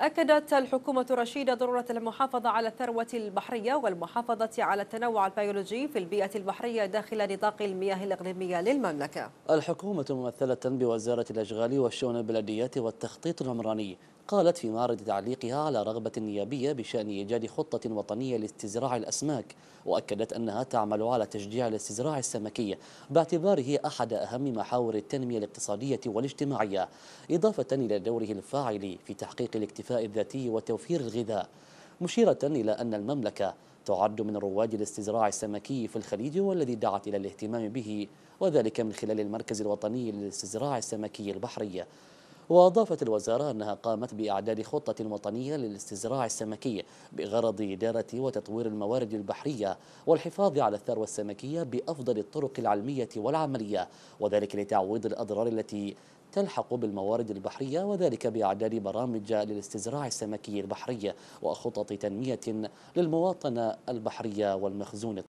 أكدت الحكومة الرشيدة ضرورة المحافظة على الثروة البحرية والمحافظة على التنوع البيولوجي في البيئة البحرية داخل نطاق المياه الإقليمية للمملكة. الحكومة ممثلة بوزارة الأشغال والشؤون البلدية والتخطيط العمراني قالت في معرض تعليقها على رغبة نيابية بشأن إيجاد خطة وطنية لاستزراع الأسماك وأكدت أنها تعمل على تشجيع الاستزراع السمكي باعتباره أحد أهم محاور التنمية الاقتصادية والاجتماعية إضافة إلى دوره الفاعل في تحقيق الاكتفاء الذاتي وتوفير الغذاء مشيرة إلى أن المملكة تعد من رواد الاستزراع السمكي في الخليج والذي دعت إلى الاهتمام به وذلك من خلال المركز الوطني للاستزراع السمكي البحري وأضافت الوزارة أنها قامت بإعداد خطة وطنية للاستزراع السمكي بغرض إدارة وتطوير الموارد البحرية والحفاظ على الثروة السمكية بأفضل الطرق العلمية والعملية وذلك لتعويض الأضرار التي تلحق بالموارد البحرية وذلك بإعداد برامج للاستزراع السمكي البحري وخطط تنمية للمواطنة البحرية والمخزون